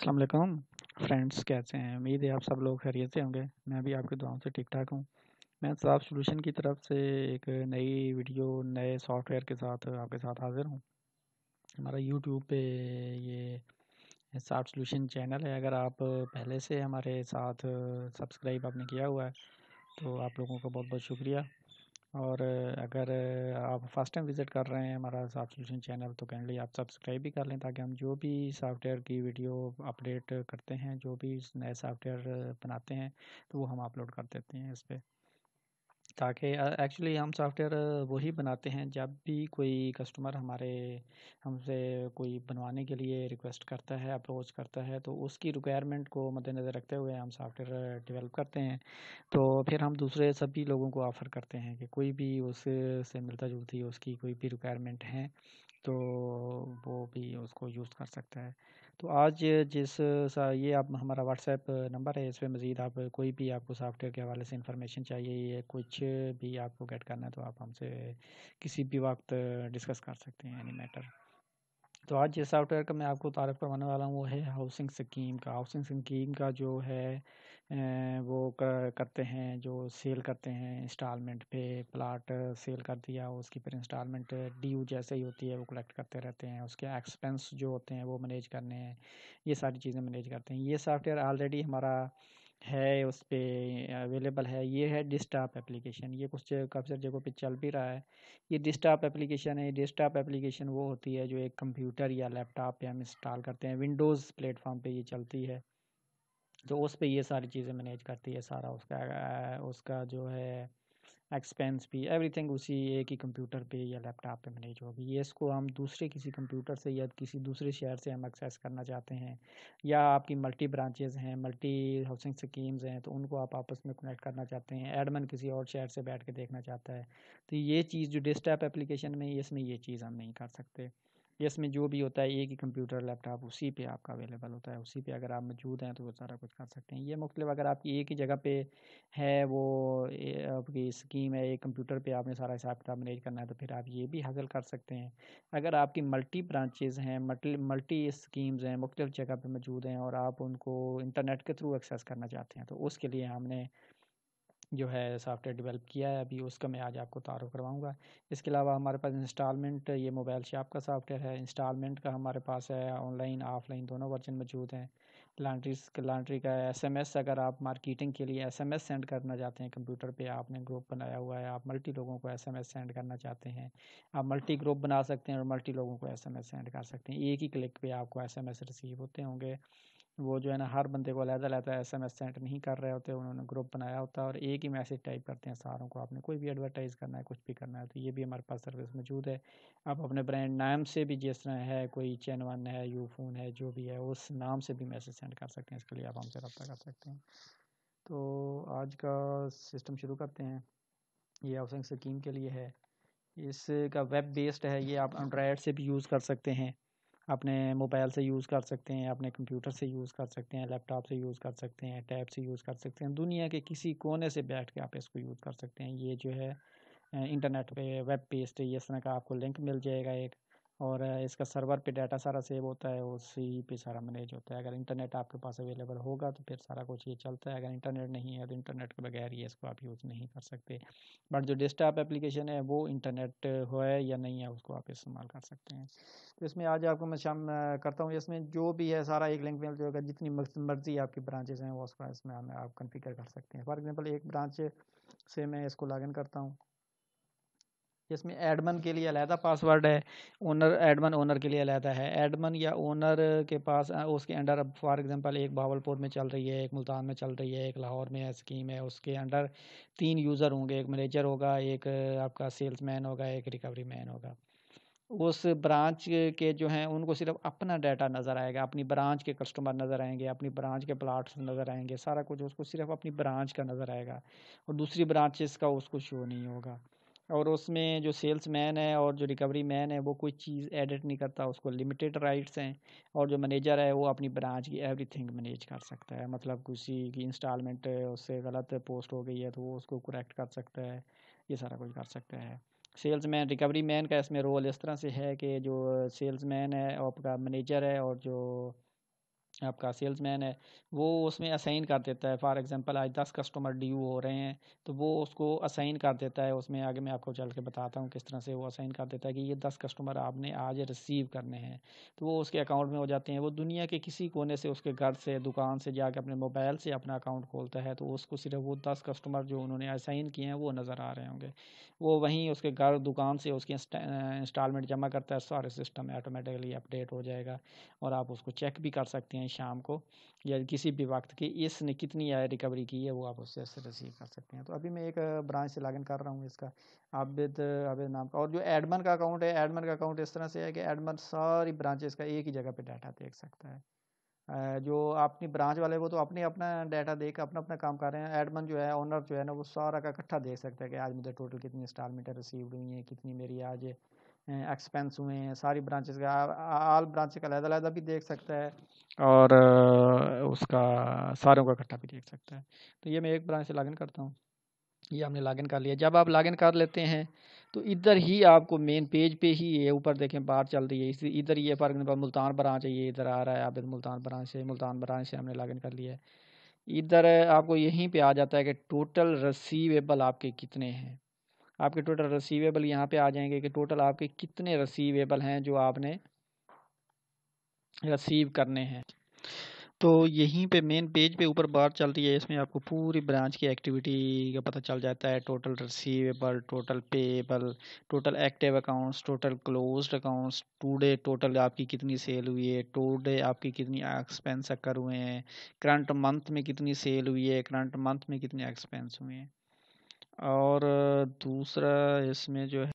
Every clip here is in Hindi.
असलकम फ्रेंड्स कैसे हैं उम्मीद है आप सब लोग खैरियत से होंगे मैं भी आपकी दुआओं से ठीक ठाक हूँ मैं साफ सोल्यूशन की तरफ से एक नई वीडियो नए सॉफ्टवेयर के साथ आपके साथ हाज़िर हूँ हमारा यूट्यूब पे ये साफ सोलूशन चैनल है अगर आप पहले से हमारे साथ सब्सक्राइब आपने किया हुआ है तो आप लोगों का बहुत बहुत शुक्रिया और अगर आप फर्स्ट टाइम विज़िट कर रहे हैं हमारा साफ सोल्यूशन चैनल तो कैंडली आप सब्सक्राइब भी कर लें ताकि हम जो भी सॉफ्टवेयर की वीडियो अपडेट करते हैं जो भी नए सॉफ्टवेयर बनाते हैं तो वो हम अपलोड कर देते हैं इस पर ताकि एक्चुअली हम सॉफ्टवेयर वही बनाते हैं जब भी कोई कस्टमर हमारे हमसे कोई बनवाने के लिए रिक्वेस्ट करता है अप्रोच करता है तो उसकी रिक्वायरमेंट को मद्देनज़र रखते हुए हम सॉफ्टवेयर डेवलप करते हैं तो फिर हम दूसरे सभी लोगों को ऑफ़र करते हैं कि कोई भी उससे मिलता जुलती उसकी कोई भी रिक्वायरमेंट है तो वो भी उसको यूज़ कर सकता है तो आज जिस सा ये आप हमारा व्हाट्सएप नंबर है इस पर मज़ीद आप कोई भी आपको सॉफ्टवेयर के हवाले से इंफॉर्मेशन चाहिए या कुछ भी आपको गेट करना है तो आप हमसे किसी भी वक्त डिस्कस कर सकते हैं एनी मैटर तो आज जिस सॉफ्टवेयर का मैं आपको तारफ़ करवाने वाला हूँ वो है हाउसिंग स्कीम का हाउसिंग स्कीम का जो है वो करते हैं जो सेल करते हैं इंस्टॉलमेंट पे प्लाट सेल कर दिया उसकी फिर इंस्टॉलमेंट यू जैसे ही होती है वो कलेक्ट करते रहते हैं उसके एक्सपेंस जो होते हैं वो मैनेज करने हैं ये सारी चीज़ें मैनेज करते हैं ये सॉफ्टवेयर ऑलरेडी हमारा है उस पर अवेलेबल है ये है डिस्टॉप एप्लीकेशन ये कुछ काफ़ी सारी जगहों पे चल भी रहा है ये डिस्टॉप एप्लीकेशन है डिस्टॉप एप्लीकेशन वो होती है जो एक कंप्यूटर या लैपटॉप पे हम इंस्टॉल करते हैं विंडोज़ प्लेटफॉर्म पे ये चलती है तो उस पर ये सारी चीज़ें मैनेज करती है सारा उसका उसका जो है एक्सपेंस भी एवरीथिंग उसी एक ही कंप्यूटर पे या लैपटॉप पे मैनेज होगी ये इसको हम दूसरे किसी कंप्यूटर से या किसी दूसरे शहर से हम एक्सेस करना चाहते हैं या आपकी मल्टी ब्रांचेज हैं मल्टी हाउसिंग स्कीम्स हैं तो उनको आप आपस में कनेक्ट करना चाहते हैं एडमन किसी और शहर से बैठ के देखना चाहता है तो ये चीज़ जो डिस्टैप एप्लीकेशन में इसमें ये चीज़ हम नहीं कर सकते इसमें जो भी होता है एक ही कंप्यूटर लैपटॉप उसी पे आपका अवेलेबल होता है उसी पे अगर आप मौजूद हैं तो वो सारा कुछ कर सकते हैं ये मुख्तलिफ अगर आपकी एक ही जगह पे है वो आपकी स्कीम है एक कंप्यूटर पे आपने सारा हिसाब किताब मैनेज करना है तो फिर आप ये भी हासिल कर सकते हैं अगर आपकी मल्टी ब्रांचेज़ हैं मल्टी मल्टी स्कीम्स हैं मुख्तलिफ जगह पर मौजूद हैं और आप उनको इंटरनेट के थ्रू एक्सेस करना चाहते हैं तो उसके लिए हमने जो है सॉफ्टवेयर डेवलप किया है अभी उसका मैं आज आपको तारुफ करवाऊँगा इसके अलावा हमारे पास इंस्टॉलमेंट ये मोबाइल शॉप का सॉफ्टवेयर है इंस्टॉलमेंट का हमारे पास है ऑनलाइन ऑफलाइन दोनों वर्जन मौजूद हैं लॉन्ड्री लॉन्ड्री का एस एम एस अगर आप मार्केटिंग के लिए एस एम एस सेंड करना चाहते हैं कंप्यूटर पर आपने ग्रुप बनाया हुआ है आप मल्टी लोगों को एस एम एस सेंड करना चाहते हैं आप मल्टी ग्रुप बना सकते हैं और मल्टी लोगों को एस एम एस सेंड कर सकते हैं एक ही क्लिक पर आपको एस एम एस रिसीव होते होंगे वो जो है ना हर बंदे को अलहदा अलहदा एस एम एस सेंड नहीं कर रहे होते उन्होंने ग्रुप बनाया होता है और एक ही मैसेज टाइप करते हैं सारों को आपने कोई भी एडवर्टाइज़ करना है कुछ भी करना है तो ये भी हमारे पास सर्विस मौजूद है आप अपने ब्रांड नाम से भी जिस तरह है कोई चैन वन है यू फोन है जो भी है उस नाम से भी मैसेज सेंड कर सकते हैं इसके लिए आप हमसे रब्ता कर सकते हैं तो आज का सिस्टम शुरू करते हैं ये हाउसिंग स्कीम के लिए है इसका वेब बेस्ड है ये आप एंड्राइड से भी यूज़ कर सकते हैं अपने मोबाइल से यूज़ कर सकते हैं अपने कंप्यूटर से यूज़ कर सकते हैं लैपटॉप से यूज़ कर सकते हैं टैब से यूज़ कर सकते हैं दुनिया के किसी कोने से बैठ के आप इसको यूज़ कर सकते हैं ये जो है इंटरनेट पे वेब पेज पे इस तरह का आपको लिंक मिल जाएगा एक और इसका सर्वर पे डाटा सारा सेव होता है उसी पे सारा मैनेज होता है अगर इंटरनेट आपके पास अवेलेबल होगा तो फिर सारा कुछ ये चलता है अगर इंटरनेट नहीं है तो इंटरनेट के बगैर ये इसको आप यूज़ नहीं कर सकते बट जो डेस्कटॉप एप्लीकेशन है वो इंटरनेट है या नहीं है उसको आप इस्तेमाल कर सकते हैं तो इसमें आज आपको मैं शाम करता हूँ इसमें जो भी है सारा एक लिंक मिल जो जितनी मर्जी आपकी ब्रांचेज हैं वो उसका इसमें आप कन्फिगर कर सकते हैं फॉर एग्ज़ाम्पल एक ब्रांच से मैं इसको लॉगिन करता हूँ जिसमें एडमन के लिए अलहदा पासवर्ड है ओनर एडमन ओनर के लिए अलहदा है एडमन या ओनर के पास उसके अंडर अब फॉर एग्जांपल एक भावलपुर में चल रही है एक मुल्तान में चल रही है एक लाहौर में स्कीम है उसके अंडर तीन यूज़र होंगे एक मैनेजर होगा एक आपका मैन होगा एक रिकवरी मैन होगा उस ब्रांच के जो हैं उनको सिर्फ अपना डाटा नज़र आएगा अपनी ब्रांच के कस्टमर नज़र आएंगे अपनी ब्रांच के प्लाट्स नज़र आएंगे सारा कुछ उसको सिर्फ अपनी ब्रांच का नज़र आएगा और दूसरी ब्रांचेस का उसको शो नहीं होगा और उसमें जो सेल्स मैन है और जो रिकवरी मैन है वो कोई चीज़ एडिट नहीं करता उसको लिमिटेड राइट्स हैं और जो मैनेजर है वो अपनी ब्रांच की एवरीथिंग मैनेज कर सकता है मतलब किसी की इंस्टॉलमेंट उससे गलत पोस्ट हो गई है तो वो उसको करेक्ट कर सकता है ये सारा कुछ कर सकता है सेल्स मैन रिकवरी मैन का इसमें रोल इस तरह से है कि जो सेल्स मैन है आपका मैनेजर है और जो आपका मैन है वो उसमें असाइन कर देता है फॉर एग्जांपल आज दस कस्टमर ड्यू हो रहे हैं तो वो उसको असाइन कर देता है उसमें आगे मैं आपको चल के बताता हूँ किस तरह से वो असाइन कर देता है कि ये दस कस्टमर आपने आज रिसीव करने हैं तो वो उसके अकाउंट में हो जाते हैं वो दुनिया के किसी कोने से उसके घर से दुकान से जाकर अपने मोबाइल से अपना अकाउंट खोलता है तो उसको सिर्फ वो दस कस्टमर जो उन्होंने असाइन किए हैं वो नज़र आ रहे होंगे वो वहीं उसके घर दुकान से उसकी इंस्टॉलमेंट जमा करता है सारे सिस्टम ऑटोमेटिकली अपडेट हो जाएगा और आप उसको चेक भी कर सकते हैं शाम को या किसी भी वक्त की इसने कितनी आय रिकवरी की है वो आप उससे रसीव कर सकते हैं तो अभी मैं एक ब्रांच से लॉगिन कर रहा हूँ इसका आबिद आबिद नाम का और जो एडमन का अकाउंट है एडमन का अकाउंट इस तरह से है कि एडमन सारी ब्रांचेस का एक ही जगह पर डाटा देख सकता है जो अपनी ब्रांच वाले वो तो अपने अपना डाटा देख अपना अपना काम कर रहे हैं एडमन जो है ओनर जो है ना वो सारा का इकट्ठा देख सकते हैं कि आज मुझे टोटल कितनी इंस्टॉलमेंटें रिसीव हुई हैं कितनी मेरी आज एक्सपेंस हुए हैं सारी ब्रांचेस का आल ब्रांचेस का लहदा भी देख सकता है और उसका सारों का इकट्ठा भी देख सकता है तो ये मैं एक ब्रांच से लॉगिन करता हूँ ये हमने लॉगिन कर लिया जब आप लॉगिन कर लेते हैं तो इधर ही आपको मेन पेज पे ही ये ऊपर देखें बाहर चल रही है इसी इधर ये फॉर एग्जाम्पल मुल्तान ब्रांच है ये इधर आ रहा है आप मुल्तान ब्रांच से मुल्तान ब्रांच से हमने लॉगिन कर लिया है इधर आपको यहीं पे आ जाता है कि टोटल रसीवेबल आपके कितने हैं आपके टोटल रिसीवेबल यहाँ पे आ जाएंगे कि टोटल आपके कितने रिसीवेबल हैं जो आपने रिसीव करने हैं तो यहीं पे मेन पेज पे ऊपर बार चल रही है इसमें आपको पूरी ब्रांच की एक्टिविटी का पता चल जाता है total receivable total payable total active accounts total closed accounts today total आपकी कितनी सेल हुई है टुडे आपकी कितनी एक्सपेंस अकर हुए हैं करंट मंथ में कितनी सेल हुई है करंट मंथ में कितने एक्सपेंस हुए हैं और दूसरा इसमें जो है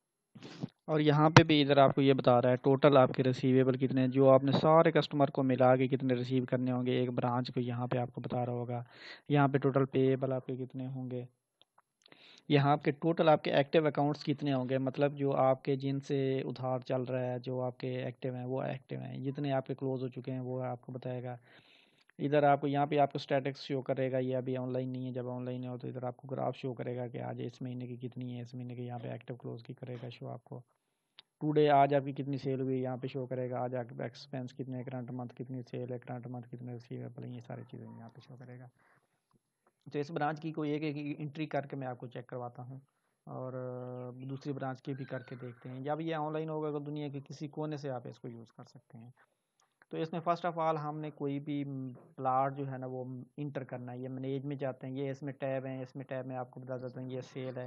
और यहाँ पे भी इधर आपको ये बता रहा है टोटल आपके रिसीवेबल कितने जो आपने सारे कस्टमर को मिला के कितने रिसीव करने होंगे एक ब्रांच को यहाँ पे आपको बता रहा होगा यहाँ पे टोटल पेएबल आपके कितने होंगे यहाँ आपके टोटल आपके एक्टिव अकाउंट्स कितने होंगे मतलब जो आपके जिनसे उधार चल रहा है जो आपके एक्टिव हैं वो एक्टिव हैं जितने आपके क्लोज़ हो चुके हैं वो आपको बताएगा इधर आपको यहाँ पे आपको स्टैटिक्स शो करेगा ये अभी ऑनलाइन नहीं है जब ऑनलाइन हो तो इधर आपको ग्राफ शो करेगा कि आज इस महीने की कितनी है इस महीने की यहाँ पे एक्टिव क्लोज की करेगा शो आपको टुडे आज आपकी कितनी सेल हुई है यहाँ पे शो करेगा आज आप एक्सपेंस कितने करंट मंथ कितनी सेल है करंट मंथ कितने रिसीवेबल मतलब ये सारी चीज़ें यहाँ पे शो करेगा तो इस ब्रांच की कोई एक एक इंट्री करके मैं आपको चेक करवाता हूँ और दूसरी ब्रांच की भी करके देखते हैं जब ये ऑनलाइन होगा तो दुनिया के किसी कोने से आप इसको यूज़ कर सकते हैं तो इसमें फ़र्स्ट ऑफ़ ऑल हमने कोई भी प्लाट जो है ना वो इंटर करना है ये मैनेज में जाते हैं ये इसमें टैब है इसमें टैब में आपको बता देते हैं ये सेल है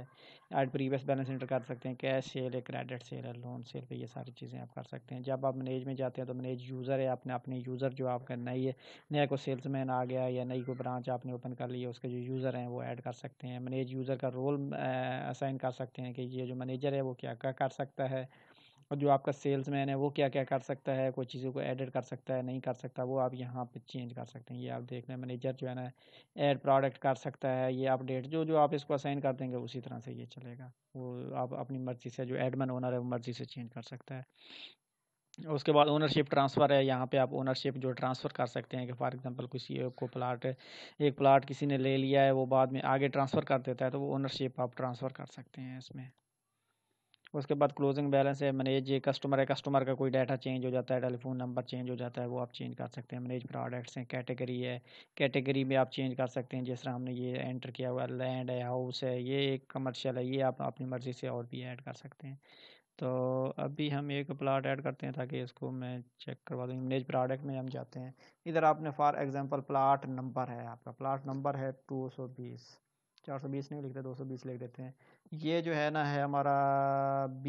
एड प्रीवियस बैलेंस इंटर कर सकते हैं कैश सेल है क्रेडिट सेल है लोन सेल पे ये सारी चीज़ें आप कर सकते हैं जब आप मैनेज में जाते हैं तो मैनेज यूज़र है आपने अपने यूज़र जो आपका नई है नया को मैन आ गया या नई को ब्रांच आपने ओपन कर लिया उसके जो यूज़र हैं वो ऐड कर सकते हैं मैनेज यूज़र का रोल असाइन कर सकते हैं कि ये जो मैनेजर है वो क्या क्या कर सकता है और जो आपका मैन है वो क्या क्या कर सकता है कोई चीज़ों को एडिट कर सकता है नहीं कर सकता वो आप यहाँ पे चेंज कर सकते हैं ये आप देख रहे हैं मैनेजर जो है ना ऐड प्रोडक्ट कर सकता है ये अपडेट जो जो आप इसको असाइन कर देंगे उसी तरह से ये चलेगा वो आप अपनी मर्ज़ी से जो एडमन ओनर है वो मर्ज़ी से चेंज कर सकता है उसके बाद ओनरशिप ट्रांसफ़र है यहाँ पे आप ओनरशिप जो ट्रांसफ़र कर सकते हैं कि फॉर एग्जांपल किसी को प्लाट एक प्लाट किसी ने ले लिया है वो बाद में आगे ट्रांसफ़र कर देता है तो वो ओनरशिप आप ट्रांसफ़र कर सकते हैं इसमें उसके बाद क्लोजिंग बैलेंस है मैनेज ये कस्टमर है कस्टमर का कोई डाटा चेंज हो जाता है टेलीफोन नंबर चेंज हो जाता है वो आप चेंज कर सकते हैं मैनेज प्रोडक्ट्स हैं कैटेगरी है कैटेगरी में आप चेंज कर सकते हैं जिस तरह हमने ये एंटर किया हुआ लैंड है हाउस है ये एक कमर्शियल है ये आप अपनी मर्ज़ी से और भी ऐड कर सकते हैं तो अभी हम एक प्लाट ऐड करते हैं ताकि इसको मैं चेक करवा दूँ मैनेज प्रोडक्ट में हम जाते हैं इधर आपने फॉर एग्ज़ाम्पल प्लाट नंबर है आपका प्लाट नंबर है टू सौ बीस चार सौ बीस नहीं लिखते दो सौ बीस लिख देते हैं ये जो है ना है हमारा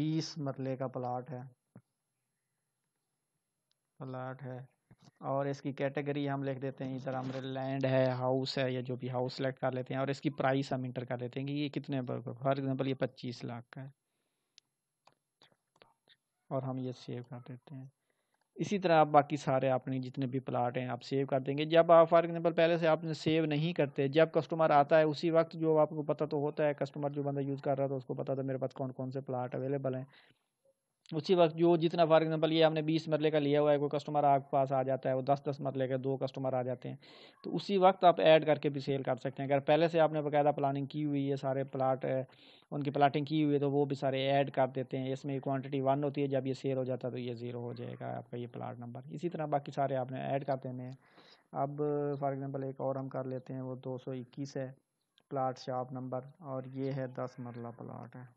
बीस मरले का प्लाट है प्लाट है और इसकी कैटेगरी हम लिख देते हैं इधर हमारे लैंड है हाउस है या जो भी हाउस सेलेक्ट कर लेते हैं और इसकी प्राइस हम इंटर कर लेते हैं कि ये कितने पर फॉर एग्ज़ाम्पल ये पच्चीस लाख का है और हम ये सेव कर देते हैं इसी तरह आप बाकी सारे अपने जितने भी प्लाट हैं आप सेव कर देंगे जब आप फॉर एग्जाम्पल पहले से आपने सेव नहीं करते जब कस्टमर आता है उसी वक्त जो आपको पता तो होता है कस्टमर जो बंदा यूज़ कर रहा था उसको पता था मेरे पास कौन कौन से प्लाट अवेलेबल हैं उसी वक्त जो जितना फॉर एग्जांपल ये हमने बीस मरले का लिया हुआ है कोई कस्टमर आपके पास आ जाता है वो दस दस मरले का दो कस्टमर आ जाते हैं तो उसी वक्त आप ऐड करके भी सेल कर सकते हैं अगर पहले से आपने बकायदा प्लानिंग की हुई है सारे प्लाट उनकी प्लाटिंग की हुई है तो वो भी सारे ऐड कर देते हैं इसमें क्वान्टिटी वन होती है जब ये सेल हो जाता है तो ये ज़ीरो हो जाएगा आपका ये प्लाट नंबर इसी तरह बाकी सारे आपने ऐड कर देने हैं अब फॉर एग्ज़ाम्पल एक और हम कर लेते हैं वो दो सौ इक्कीस है प्लाट शॉप नंबर और ये है दस मरला प्लाट है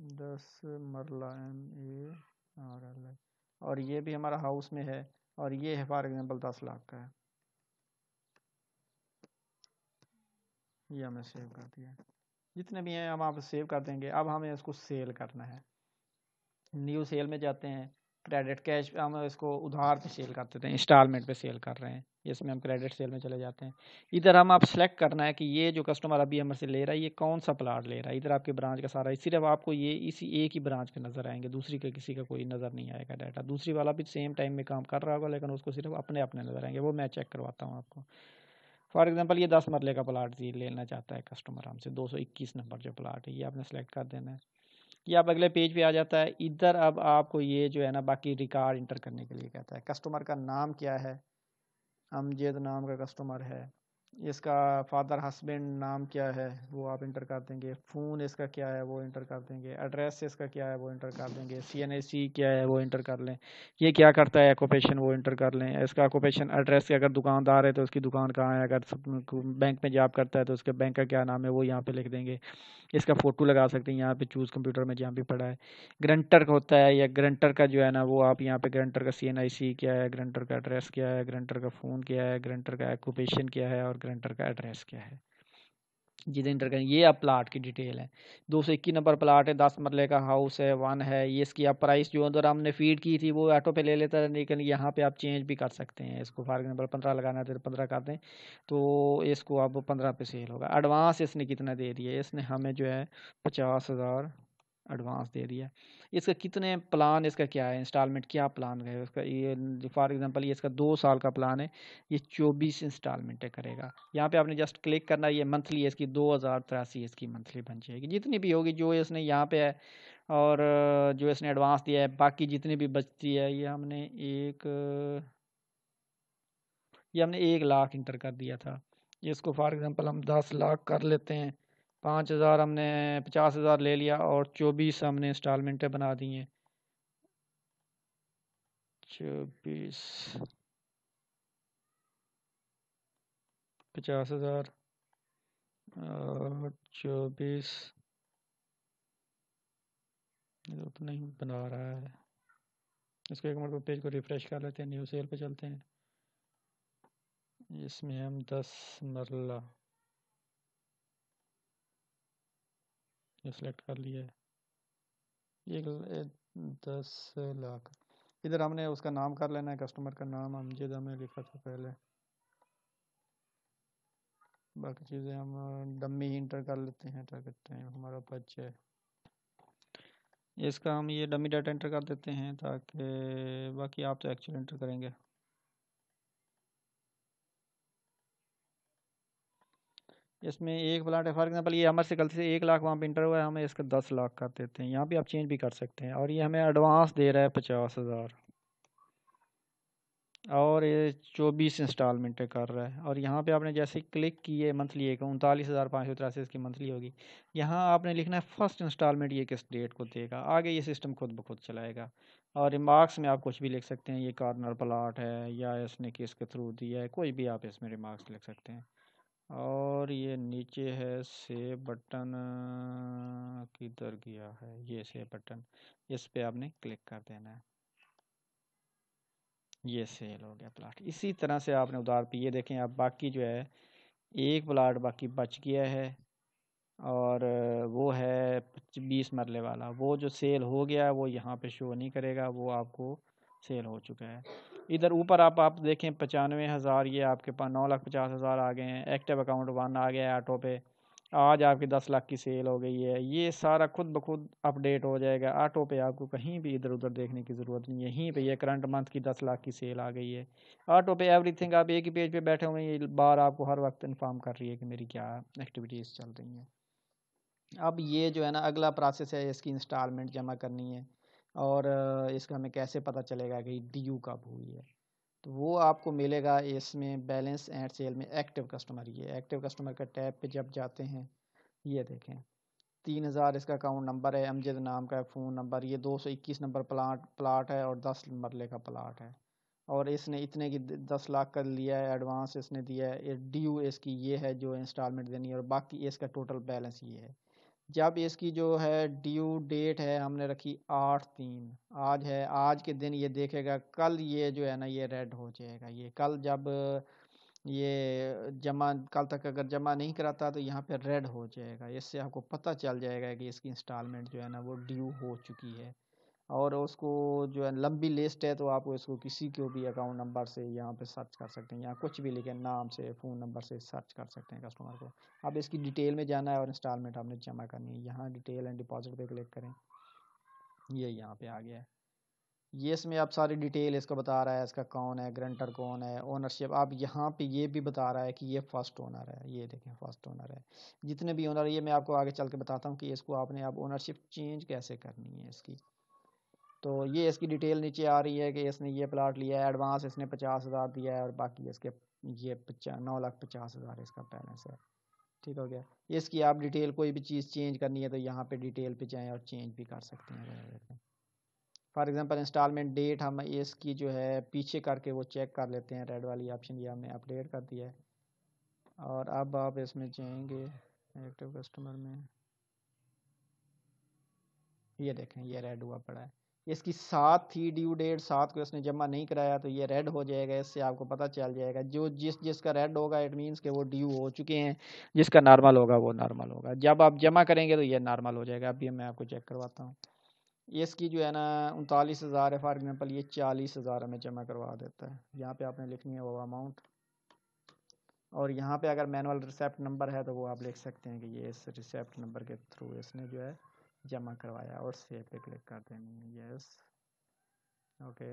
दस marla M A R L I और ये भी हमारा हाउस में है और ये है फॉर एग्जाम्पल दस लाख का है ये हमने सेव कर दिया जितने भी हैं हम आप सेव कर देंगे अब हमें इसको सेल करना है न्यू सेल में जाते हैं क्रेडिट कैश हम इसको उधार पे सेल करते थे इंस्टॉलमेंट पे सेल कर रहे हैं इसमें हम क्रेडिट सेल में चले जाते हैं इधर हम आप सेलेक्ट करना है कि ये जो कस्टमर अभी हमसे ले रहा है ये कौन सा प्लाट ले रहा है इधर आपके ब्रांच का सारा सिर्फ आपको ये इसी एक ही ब्रांच पे नज़र आएंगे दूसरी का किसी का कोई नज़र नहीं आएगा डाटा दूसरी वाला भी सेम टाइम में काम कर रहा होगा लेकिन उसको सिर्फ अपने अपने नज़र आएंगे वो मैं चेक करवाता हूँ आपको फॉर एग्ज़ाम्पल ये दस मरले का प्लाट लेना चाहता है कस्टमर हमसे दो सौ इक्कीस नंबर जो प्लाट है ये आपने सेलेक्ट कर देना है ये आप अगले पेज पे आ जाता है इधर अब आपको ये जो है ना बाकी रिकॉर्ड इंटर करने के लिए कहता है कस्टमर का नाम क्या है अमजेद नाम का कस्टमर है इसका फादर हस्बैंड नाम क्या है वो आप इंटर कर देंगे फ़ोन इसका क्या है वो इंटर कर देंगे एड्रेस इसका क्या है वो इंटर कर देंगे सी एन ए सी क्या है वो इंटर कर लें ये क्या करता है एकोपेशन वो इंटर कर लें इसका एकोपेशन एड्रेस अगर दुकानदार है तो उसकी दुकान कहाँ है अगर बैंक में जॉब करता है तो उसके बैंक का क्या नाम है वो यहाँ पर लिख देंगे इसका फ़ोटो लगा सकते हैं यहाँ पर चूज़ कंप्यूटर में जहाँ भी पड़ा है ग्रंटर होता है या ग्रंटर का जो है ना वो आप यहाँ पर ग्रंटर का सी एन आई सी क्या है ग्रंटर का एड्रेस क्या है ग्रंटर का फ़ोन क्या है ग्रंटर का एकोपेशन क्या है और करंटर का एड्रेस क्या है जिधर इंटर करें ये आप प्लाट की डिटेल है दो सौ इक्कीस नंबर प्लाट है दस मरले का हाउस है वन है ये इसकी आप प्राइस जो अंदर हमने फीड की थी वो ऑटो पे ले लेता है लेकिन यहाँ पे आप चेंज भी कर सकते हैं इसको फॉर एग्जाम्पल पंद्रह लगाना है तो पंद्रह कर दें तो इसको आप पंद्रह पे सेल होगा एडवांस इसने कितना दे दिया इसने हमें जो है पचास हज़ार एडवांस दे दिया इसका कितने प्लान इसका क्या है इंस्टॉलमेंट क्या प्लान है उसका ये फॉर एग्जांपल ये इसका दो साल का प्लान है ये चौबीस इंस्टॉलमेंटें करेगा यहाँ पे आपने जस्ट क्लिक करना ये मंथली इसकी दो हज़ार तिरासी इसकी मंथली बन जाएगी जितनी भी होगी जो इसने यहाँ पे है और जो इसने एडवांस दिया है बाकी जितनी भी बचती है ये हमने एक ये हमने एक लाख इंटर कर दिया था इसको फॉर एग्ज़ाम्पल हम दस लाख कर लेते हैं पाँच हज़ार हमने पचास हज़ार ले लिया और चौबीस हमने इंस्टॉलमेंटें बना दी हैं चौबीस पचास हज़ार और चौबीस उतना तो ही बना रहा है इसको एक मिनट पेज को रिफ़्रेश कर लेते हैं न्यू सेल पे चलते हैं इसमें हम दस मरला ये सिलेक्ट कर लिया है ये दस लाख इधर हमने उसका नाम कर लेना है कस्टमर का नाम अमजद हमें लिखा था पहले बाकी चीज़ें हम डमी इंटर कर लेते हैं कहते टाइम हमारा बच्चा है इसका हम ये डमी डाटा इंटर कर देते हैं ताकि बाकी आप तो एक्चुअल इंटर करेंगे इसमें एक प्लाट है फॉर एग्जांपल ये हमारे से गलती से एक लाख वहाँ पे इंटर हुआ है हमें इसका दस लाख कर देते हैं यहाँ भी आप चेंज भी कर सकते हैं और ये हमें एडवांस दे रहा है पचास हज़ार और ये चौबीस इंस्टॉलमेंट कर रहा है और यहाँ पे आपने जैसे क्लिक किए मंथली एक उनतालीस हज़ार पाँच सौ तिरासी इसकी मंथली होगी यहाँ आपने लिखना है फर्स्ट इंस्टॉलमेंट ये किस डेट को देगा आगे ये सिस्टम खुद ब खुद चलाएगा और रिमार्क्स में आप कुछ भी लिख सकते हैं ये कॉर्नर प्लाट है या इसने किसके थ्रू दिया है कोई भी आप इसमें रिमार्क्स लिख सकते हैं और ये नीचे है सेव बटन किधर गया है ये सेव बटन इस पे आपने क्लिक कर देना है ये सेल हो गया प्लाट इसी तरह से आपने उधार पी ये देखें आप बाकी जो है एक प्लाट बाकी बच गया है और वो है बीस मरले वाला वो जो सेल हो गया वो यहाँ पे शो नहीं करेगा वो आपको सेल हो चुका है इधर ऊपर आप आप देखें पचानवे हज़ार ये आपके पास नौ लाख पचास हज़ार आ गए हैं एक्टिव अकाउंट वन आ गया है ऑटो पे आज आपकी दस लाख की सेल हो गई है ये सारा खुद ब खुद अपडेट हो जाएगा ऑटो पे आपको कहीं भी इधर उधर देखने की ज़रूरत नहीं यहीं पे ये करंट मंथ की दस लाख की सेल आ गई है ऑटो पे एवरीथिंग आप एक ही पेज पे बैठे हुए हैं ये बार आपको हर वक्त इन्फॉर्म कर रही है कि मेरी क्या एक्टिविटीज़ चल रही हैं अब ये जो है ना अगला प्रोसेस है इसकी इंस्टॉलमेंट जमा करनी है और इसका हमें कैसे पता चलेगा कि डी यू कब हुई है तो वो आपको मिलेगा इसमें बैलेंस एंड सेल में एक्टिव कस्टमर ये एक्टिव कस्टमर का टैब पे जब जाते हैं ये देखें तीन हज़ार इसका अकाउंट नंबर है अमजद नाम का फ़ोन नंबर ये दो सौ इक्कीस नंबर प्लाट प्लाट है और दस मरले का प्लाट है और इसने इतने की दस लाख का लिया है एडवांस इसने दिया है डी यू इसकी ये है जो इंस्टॉलमेंट देनी है और बाकी इसका टोटल बैलेंस ये है जब इसकी जो है ड्यू डेट है हमने रखी आठ तीन आज है आज के दिन ये देखेगा कल ये जो है ना ये रेड हो जाएगा ये कल जब ये जमा कल तक अगर जमा नहीं कराता तो यहाँ पे रेड हो जाएगा इससे आपको पता चल जाएगा कि इसकी इंस्टॉलमेंट जो है ना वो ड्यू हो चुकी है और उसको जो है लंबी लिस्ट है तो आप उसको किसी को भी अकाउंट नंबर से यहाँ पे सर्च कर सकते हैं यहाँ कुछ भी लिखे नाम से फ़ोन नंबर से सर्च कर सकते हैं कस्टमर को अब इसकी डिटेल में जाना है और इंस्टॉलमेंट आपने जमा करनी है यहाँ डिटेल एंड डिपॉजिट पे क्लिक करें ये यहाँ पे आ गया है ये इसमें आप सारी डिटेल इसको बता रहा है इसका कौन है ग्रंटर कौन है ओनरशिप आप यहाँ पे ये भी बता रहा है कि ये फर्स्ट ओनर है ये देखें फर्स्ट ओनर है जितने भी ओनर ये मैं आपको आगे चल के बताता हूँ कि इसको आपने आप ओनरशिप चेंज कैसे करनी है इसकी तो ये इसकी डिटेल नीचे आ रही है कि इसने ये प्लाट लिया है एडवांस इसने पचास हज़ार दिया है और बाकी इसके ये पचास नौ लाख पचास हज़ार इसका बैलेंस है ठीक हो गया इसकी आप डिटेल कोई भी चीज़ चेंज करनी है तो यहाँ पे डिटेल पे जाएं और चेंज भी कर सकते हैं फॉर एग्जांपल इंस्टॉलमेंट डेट हम इसकी जो है पीछे करके वो चेक कर लेते हैं रेड वाली ऑप्शन ये हमने अपडेट कर दिया है और अब आप इसमें जाएंगे एक्टिव कस्टमर में ये देखें ये रेड हुआ पड़ा है इसकी साथ ही ड्यू डेट साथ को इसने जमा नहीं कराया तो ये रेड हो जाएगा इससे आपको पता चल जाएगा जो जिस जिसका रेड होगा इट मीनस कि वो ड्यू हो चुके हैं जिसका नॉर्मल होगा वो नॉर्मल होगा जब आप जमा करेंगे तो ये नॉर्मल हो जाएगा अभी मैं आपको चेक करवाता हूँ इसकी जो है ना उनतालीस हज़ार है फॉर एग्जाम्पल ये चालीस हज़ार हमें जमा करवा देता है यहाँ पे आपने लिखनी है वो अमाउंट और यहाँ पे अगर मैनुअल रिसेप्ट नंबर है तो वो आप लिख सकते हैं कि ये इस रिसेप्ट नंबर के थ्रू इसने जो है जमा करवाया और सेव पे क्लिक कर देंगे यस ओके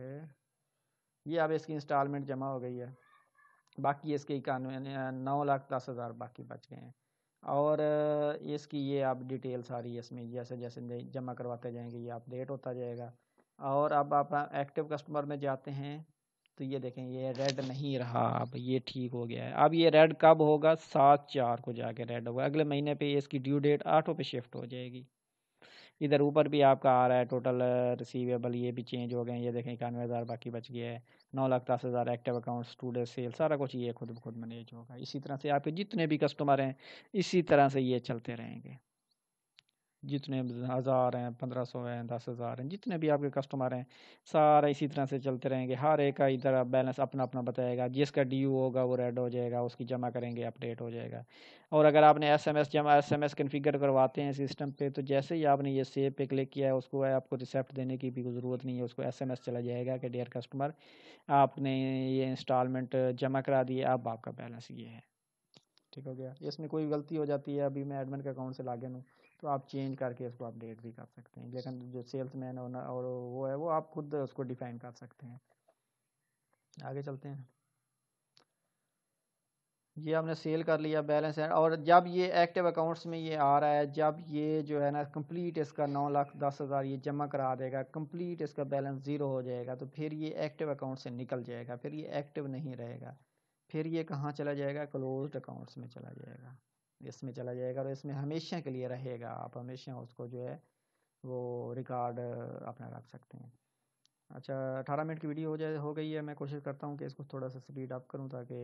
ये अब इसकी इंस्टॉलमेंट जमा हो गई है बाकी इसके इक्यानवे नौ लाख दस हज़ार बाकी बच गए हैं और इसकी ये आप डिटेल सारी इसमें जैसे जैसे जमा करवाते जाएंगे ये अपडेट होता जाएगा और अब आप एक्टिव कस्टमर में जाते हैं तो ये देखें ये रेड नहीं रहा अब ये ठीक हो गया है अब ये रेड कब होगा सात चार को जाके रेड होगा अगले महीने पे इसकी ड्यू डेट आठों पे शिफ्ट हो जाएगी इधर ऊपर भी आपका आ रहा है टोटल रिसीवेबल ये भी चेंज हो गए हैं ये देखें इक्यानवे हज़ार बाकी बच गया है नौ लाख दस हज़ार एक्टिव अकाउंट स्टूडेंट सेल सारा कुछ ये खुद ब खुद मैनेज होगा इसी तरह से आपके जितने भी कस्टमर हैं इसी तरह से ये चलते रहेंगे जितने हज़ार हैं पंद्रह सौ हैं दस हज़ार हैं जितने भी आपके कस्टमर हैं सारे इसी तरह से चलते रहेंगे हर एक का इधर बैलेंस अपना अपना बताएगा जिसका डी होगा वो रेड हो जाएगा उसकी जमा करेंगे अपडेट हो जाएगा और अगर आपने एस एम एस जमा एस एम एस कन्फिगर करवाते हैं सिस्टम पर तो जैसे ही आपने ये सेव पे क्लिक किया है उसको आपको रिसेप्ट देने की भी ज़रूरत नहीं है उसको एस एम एस चला जाएगा कि डेयर कस्टमर आपने ये इंस्टॉलमेंट जमा करा दी अब आपका बैलेंस ये है ठीक हो गया इसमें कोई गलती हो जाती है अभी मैं एडमिन के अकाउंट से लागे हूँ तो आप चेंज करके उसको अपडेट भी कर सकते हैं लेकिन जो सेल्स मैन और वो है वो आप खुद उसको डिफाइन कर सकते हैं आगे चलते हैं ये हमने सेल कर लिया बैलेंस है और जब ये एक्टिव अकाउंट्स में ये आ रहा है जब ये जो है ना कंप्लीट इसका नौ लाख दस हज़ार ये जमा करा देगा कंप्लीट इसका बैलेंस ज़ीरो हो जाएगा तो फिर ये एक्टिव अकाउंट से निकल जाएगा फिर ये एक्टिव नहीं रहेगा फिर ये कहाँ चला जाएगा क्लोज अकाउंट्स में चला जाएगा इसमें चला जाएगा और इसमें हमेशा के लिए रहेगा आप हमेशा उसको जो है वो रिकॉर्ड अपना रख सकते हैं अच्छा अठारह मिनट की वीडियो हो जाए हो गई है मैं कोशिश करता हूँ कि इसको थोड़ा सा स्पीड अप करूँ ताकि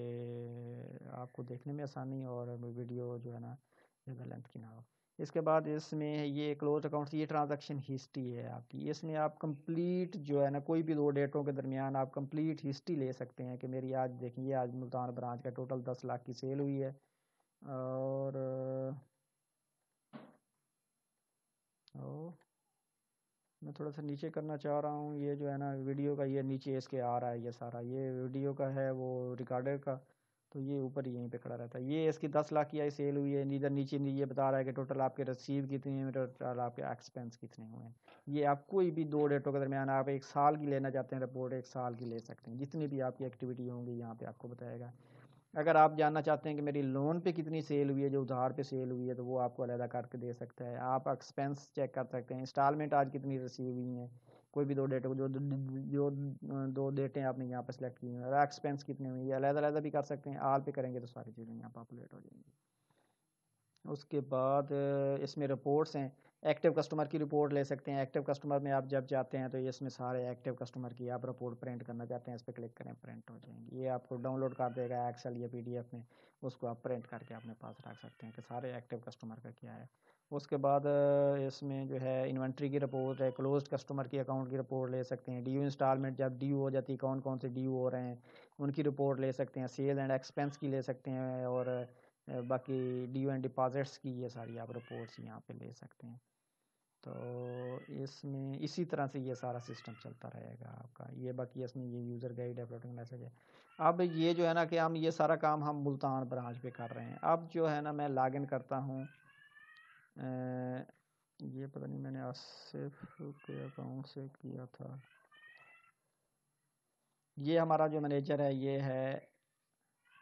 आपको देखने में आसानी और वीडियो जो है ना ज़्यादा लेंथ की ना हो इसके बाद इसमें ये क्लोज अकाउंट ये ट्रांजैक्शन हिस्ट्री है आपकी इसमें आप कंप्लीट जो है ना कोई भी दो डेटों के दरमियान आप कंप्लीट हिस्ट्री ले सकते हैं कि मेरी आज देखिए आज मुल्तान ब्रांच का टोटल दस लाख की सेल हुई है और ओ मैं थोड़ा सा नीचे करना चाह रहा हूँ ये जो है ना वीडियो का ये नीचे इसके आ रहा है ये सारा ये वीडियो का है वो रिकॉर्डर का तो ये ऊपर यहीं पे खड़ा रहता है ये इसकी दस लाख की आई सेल हुई है इधर नीचे ये बता रहा है कि टोटल आपके रसीद कितने हैं टोटल आपके एक्सपेंस कितने हुए हैं ये आप कोई भी दो डेटों के दरमियान आप एक साल की लेना चाहते हैं रिपोर्ट एक साल की ले सकते हैं जितनी भी आपकी एक्टिविटी होंगी यहाँ पे आपको बताएगा अगर आप जानना चाहते हैं कि मेरी लोन पे कितनी सेल हुई है जो उधार पे सेल हुई है तो वो आपको अलहदा करके दे सकता है आप एक्सपेंस चेक कर सकते हैं इंस्टॉलमेंट आज कितनी रिसीव हुई हैं कोई भी दो डेट जो जो दो डेटें आपने यहाँ पर सेलेक्ट की हैं एक्सपेंस कितने हुई है अलहदा अलहदा भी कर सकते हैं आल पे करेंगे तो सारी चीज़ें यहाँ पॉपुलेट हो जाएंगी उसके बाद इसमें रिपोर्ट्स हैं एक्टिव कस्टमर की रिपोर्ट ले सकते हैं एक्टिव कस्टमर में आप जब जाते हैं तो ये इसमें सारे एक्टिव कस्टमर की आप रिपोर्ट प्रिंट करना चाहते हैं इस पर क्लिक करें प्रिंट हो जाएंगे ये आपको डाउनलोड कर देगा एक्सेल या पीडीएफ में उसको आप प्रिंट करके अपने पास रख सकते हैं कि सारे एक्टिव कस्टमर का क्या है उसके बाद इसमें जो है इन्वेंट्री की रिपोर्ट है क्लोज कस्टमर की अकाउंट की रिपोर्ट ले सकते हैं डी इंस्टॉलमेंट जब डी हो जाती है कौन कौन से डी हो रहे हैं उनकी रिपोर्ट ले सकते हैं सेल एंड एक्सपेंस की ले सकते हैं और बाकी डी एंड डिपॉजिट्स की ये सारी आप रिपोर्ट्स यहाँ पे ले सकते हैं तो इसमें इसी तरह से ये सारा सिस्टम चलता रहेगा आपका ये बाकी इसमें ये यूज़र गाइड अपलोडिंग मैसेज है अब ये जो है ना कि हम ये सारा काम हम मुल्तान ब्रांच पे कर रहे हैं अब जो है ना मैं लॉगिन करता हूँ ये पता नहीं मैंने आसिफ के अकाउंट से किया था ये हमारा जो मैनेजर है ये है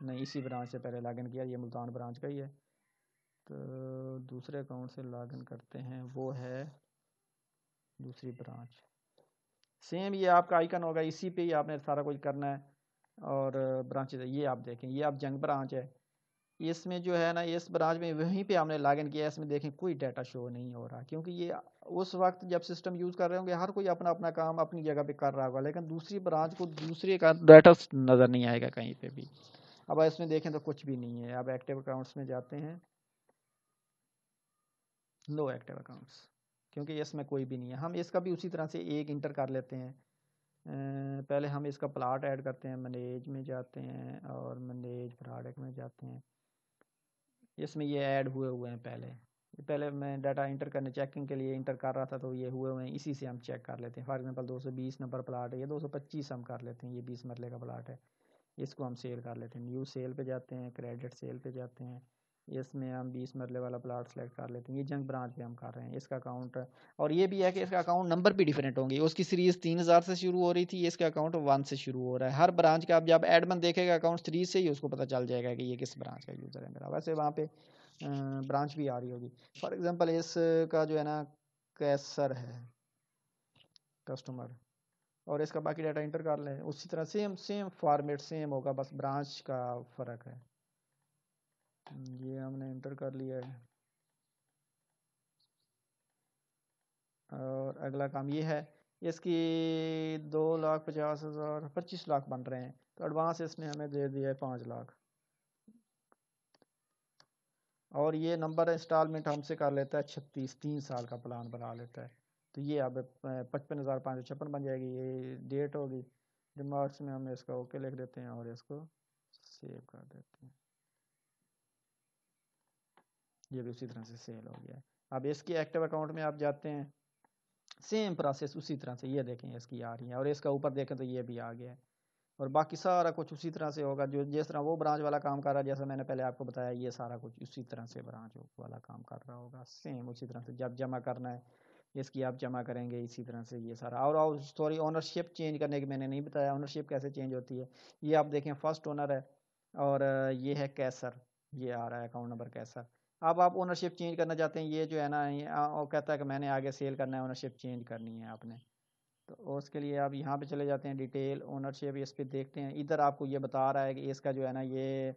नहीं इसी ब्रांच से पहले लॉगिन किया ये मुल्तान ब्रांच का ही है दूसरे अकाउंट से इन करते हैं वो है दूसरी ब्रांच सेम ये आपका आइकन होगा इसी पे ही आपने सारा कुछ करना है और ब्रांचेज ये आप देखें ये आप जंग ब्रांच है इसमें जो है ना इस ब्रांच में वहीं पे हमने इन किया है इसमें देखें कोई डाटा शो नहीं हो रहा क्योंकि ये उस वक्त जब सिस्टम यूज़ कर रहे होंगे हर कोई अपना अपना काम अपनी जगह पे कर रहा होगा लेकिन दूसरी ब्रांच को दूसरे का डाटा नज़र नहीं आएगा कहीं पे भी अब इसमें देखें तो कुछ भी नहीं है अब एक्टिव अकाउंट्स में जाते हैं लो एक्टिव अकाउंट्स क्योंकि इसमें कोई भी नहीं है हम इसका भी उसी तरह से एक इंटर कर लेते हैं पहले हम इसका प्लाट ऐड करते हैं मनेज में जाते हैं और मनेज प्रोडक्ट में जाते हैं इसमें ये ऐड हुए हुए हैं पहले पहले मैं डाटा इंटर करने चेकिंग के लिए इंटर कर रहा था तो ये हुए हुए हैं इसी से हम चेक कर लेते हैं फॉर एग्जांपल 220 नंबर प्लाट है ये 225 हम कर लेते हैं ये 20 मरले का प्लाट है इसको हम सेल कर लेते हैं न्यू सेल पर जाते हैं क्रेडिट सेल पर जाते हैं इसमें हम बीस मरले वाला प्लाट सेलेक्ट कर लेते हैं ये जंग ब्रांच पे हम कर रहे हैं इसका अकाउंट और ये भी है कि इसका अकाउंट नंबर भी डिफरेंट होंगे उसकी सीरीज़ तीन हज़ार से शुरू हो रही थी इसका अकाउंट वन से शुरू हो रहा है हर ब्रांच का आप जब एडमन देखेगा अकाउंट थ्री से ही उसको पता चल जाएगा कि ये किस ब्रांच का यूज़र है मेरा वैसे वहाँ पर ब्रांच भी आ रही होगी फॉर एग्ज़ाम्पल इसका जो है ना कैसर है कस्टमर और इसका बाकी डाटा इंटर कर लें उसी तरह सेम सेम फॉर्मेट सेम होगा बस ब्रांच का फ़र्क है ये हमने इंटर कर लिया है और अगला काम ये है इसकी दो लाख पचास हज़ार पच्चीस लाख बन रहे हैं तो एडवांस इसने हमें दे दिया है पाँच लाख और ये नंबर इंस्टॉलमेंट हमसे कर लेता है छत्तीस तीन साल का प्लान बना लेता है तो ये अब पचपन हज़ार पाँच सौ छप्पन बन जाएगी ये डेट होगी रिमार्क्स में हम इसका ओके लिख देते हैं और इसको सेव कर देते हैं ये भी उसी तरह से सेल हो गया अब इसके एक्टिव अकाउंट में आप जाते हैं सेम प्रोसेस उसी तरह से ये देखें इसकी आ रही है और इसका ऊपर देखें तो ये भी आ गया है और बाकी सारा कुछ उसी तरह से होगा जो जिस तरह वो ब्रांच वाला काम कर रहा है जैसा मैंने पहले आपको बताया ये सारा कुछ उसी तरह से ब्रांच वाला काम कर रहा होगा सेम उसी तरह से जब जमा करना है इसकी आप जमा करेंगे इसी तरह से ये सारा और और सॉरी ऑनरशिप चेंज करने की मैंने नहीं बताया ऑनरशिप कैसे चेंज होती है ये आप देखें फर्स्ट ओनर है और ये है कैसर ये आ रहा है अकाउंट नंबर कैसर अब आप ओनरशिप चेंज करना चाहते हैं ये जो है ना वो कहता है कि मैंने आगे सेल करना है ओनरशिप चेंज करनी है आपने तो उसके लिए आप यहाँ पे चले जाते हैं डिटेल ओनरशिप इस पर देखते हैं इधर आपको ये बता रहा है कि इसका जो है ना ये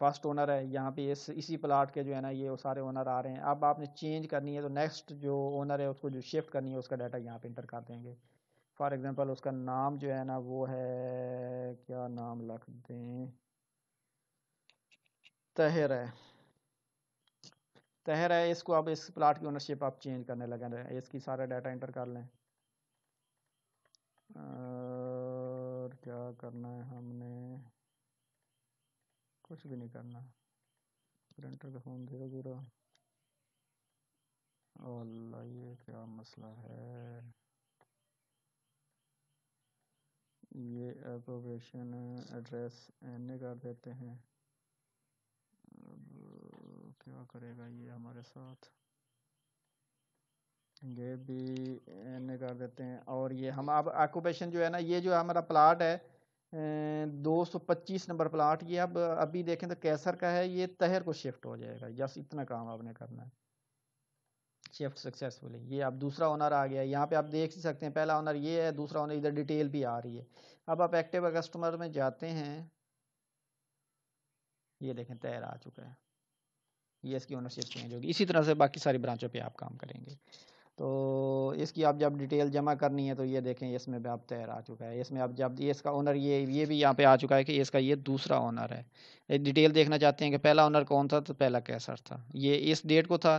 फर्स्ट ओनर है यहाँ पे इस इसी प्लाट के जो है ना ये सारे ओनर आ रहे हैं अब आपने चेंज करनी है तो नेक्स्ट जो ओनर है उसको जो शिफ्ट करनी है उसका डाटा यहाँ पे इंटर कर देंगे फॉर एग्जाम्पल उसका नाम जो है ना वो है क्या नाम रख दें तहर है तहर है इसको आप इस प्लाट की ओनरशिप आप चेंज करने लगे रहे इसकी सारा डाटा इंटर कर लें और क्या करना है हमने कुछ भी नहीं करना प्रिंटर का फोन जीरो जीरो ये क्या मसला है ये अप्रोवेशन एड्रेस एन कर देते हैं क्या करेगा ये हमारे साथ ये भी कर देते हैं और ये हम अब ऑक्यूपेशन जो है ना ये जो हमारा प्लाट है दो सौ पच्चीस नंबर प्लाट ये अब अभी देखें तो कैसर का है ये तहर को शिफ्ट हो जाएगा यस इतना काम आपने करना है शिफ्ट सक्सेसफुली ये अब दूसरा ऑनर आ गया यहाँ पे आप देख सकते हैं पहला ऑनर ये है दूसरा ऑनर इधर डिटेल भी आ रही है अब आप एक्टिव कस्टमर में जाते हैं ये देखें तहर आ चुका है ये इसकी ओनरशिप चेंज होगी इसी तरह से बाकी सारी ब्रांचों पे आप काम करेंगे तो इसकी आप जब डिटेल जमा करनी है तो ये देखें इसमें भी आप तैयार आ चुका है इसमें आप जब ये इसका ओनर ये ये भी यहाँ पे आ चुका है कि इसका ये दूसरा ओनर है डिटेल देखना चाहते हैं कि पहला ओनर कौन था तो पहला कैसर था ये इस डेट को था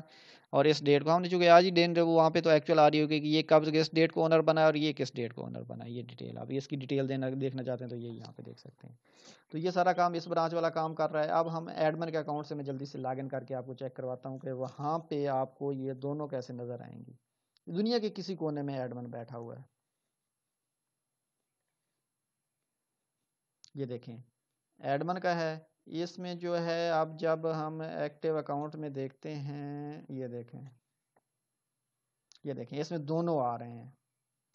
और इस डेट को हमने चूँकि आज ही डेट वो वहाँ पे तो एक्चुअल आ रही होगी कि ये कब किस डेट को ओनर बना और ये किस डेट को ओनर बना ये डिटेल आप इसकी डिटेल देना देखना चाहते हैं तो ये यहाँ पे देख सकते हैं तो ये सारा काम इस ब्रांच वाला काम कर रहा है अब हम एडमन के अकाउंट से मैं जल्दी से लॉग करके आपको चेक करवाता हूँ कि वहाँ पर आपको ये दोनों कैसे नज़र आएंगी दुनिया के किसी कोने में एडमन बैठा हुआ है ये देखें एडमन का है इसमें जो है आप जब हम एक्टिव अकाउंट में देखते हैं ये देखें ये देखें इसमें दोनों आ रहे हैं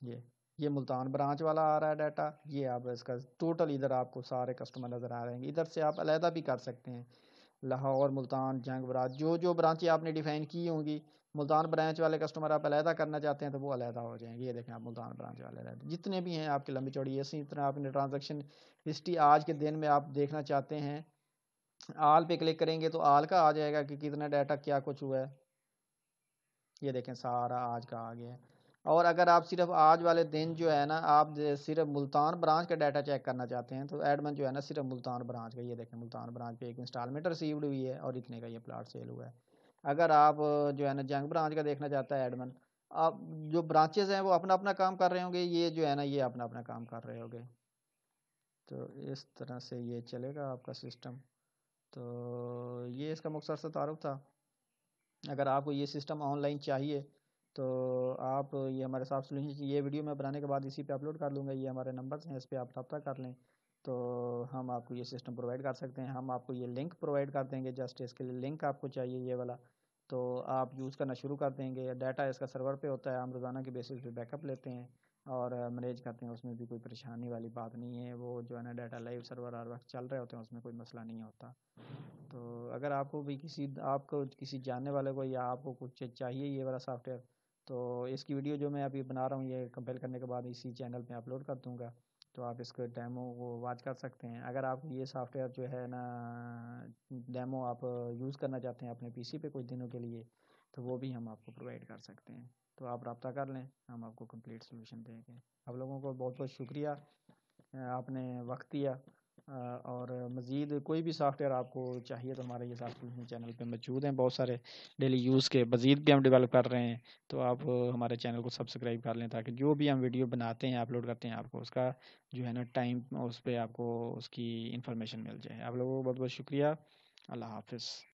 ये ये मुल्तान ब्रांच वाला आ रहा है डाटा ये आप इसका टोटल इधर आपको सारे कस्टमर नज़र आ रहे हैं इधर से आप अलहदा भी कर सकते हैं लाहौर मुल्तान जंग ब्रांच जो जो ब्रांचें आपने डिफ़ाइन की होंगी मुल्तान ब्रांच वाले कस्टमर आप अलहदा करना चाहते हैं तो वो अलहदा हो जाएंगे ये देखें आप मुल्तान ब्रांच वाले अलहदा जितने भी हैं आपकी लंबी चौड़ी ऐसी इतना आपने ट्रांजेक्शन हिस्ट्री आज के दिन में आप देखना चाहते हैं आल पे क्लिक करेंगे तो आल का आ जाएगा कि कितना डाटा क्या कुछ हुआ है ये देखें सारा आज का आ गया है और अगर आप सिर्फ आज वाले दिन जो है ना आप सिर्फ मुल्तान ब्रांच का डाटा चेक करना चाहते हैं तो एडमन जो है ना सिर्फ मुल्तान ब्रांच का ये देखें मुल्तान ब्रांच पे एक इंस्टॉलमेंट रिसीव्ड हुई है और इतने का ये प्लाट सेल हुआ है अगर आप जो है ना जंग ब्रांच का देखना चाहता है एडमन आप जो ब्रांचेज हैं वो अपना अपना काम कर रहे होंगे ये जो है ना ये अपना अपना काम कर रहे होंगे तो इस तरह से ये चलेगा आपका सिस्टम तो ये इसका मुख्तर सा तारफ़ था अगर आपको ये सिस्टम ऑनलाइन चाहिए तो आप ये हमारे साथ सोल्यूशन ये वीडियो मैं बनाने के बाद इसी पे अपलोड कर लूँगा ये हमारे नंबर हैं इस पर आप रब्ता कर लें तो हम आपको ये सिस्टम प्रोवाइड कर सकते हैं हम आपको ये लिंक प्रोवाइड कर देंगे जस्ट इसके लिए लिंक आपको चाहिए ये वाला तो आप यूज़ करना शुरू कर देंगे डाटा इसका सर्वर पे होता है हम रोज़ाना के बेसिस पे बैकअप लेते हैं और मैनेज करते हैं उसमें भी कोई परेशानी वाली बात नहीं है वो जो है ना डाटा लाइव सर्वर हर वक्त चल रहे होते हैं उसमें कोई मसला नहीं होता तो अगर आपको भी किसी आपको किसी जानने वाले को या आपको कुछ चाहिए ये वाला सॉफ्टवेयर तो इसकी वीडियो जो मैं अभी बना रहा हूँ ये कंपेयर करने के बाद इसी चैनल पर अपलोड कर दूँगा तो आप इसके डैमो को वाच कर सकते हैं अगर आप ये सॉफ्टवेयर जो है ना डैमो आप यूज़ करना चाहते हैं अपने पी पे कुछ दिनों के लिए तो वो भी हम आपको प्रोवाइड कर सकते हैं तो आप रब्ता कर लें हम आपको कंप्लीट सोल्यूशन देंगे आप लोगों को बहुत बहुत शुक्रिया आपने वक्त दिया और मज़ीद कोई भी सॉफ्टवेयर आपको चाहिए तो हमारे ये सॉफ्टवेयर चैनल पे मौजूद हैं बहुत सारे डेली यूज़ के मज़ीद भी हम डेवलप कर रहे हैं तो आप हमारे चैनल को सब्सक्राइब कर लें ताकि जो भी हम वीडियो बनाते हैं अपलोड करते हैं आपको उसका जो है ना टाइम उस पर आपको उसकी इन्फॉर्मेशन मिल जाए आप लोगों को बहुत बहुत शुक्रिया अल्लाह हाफिज़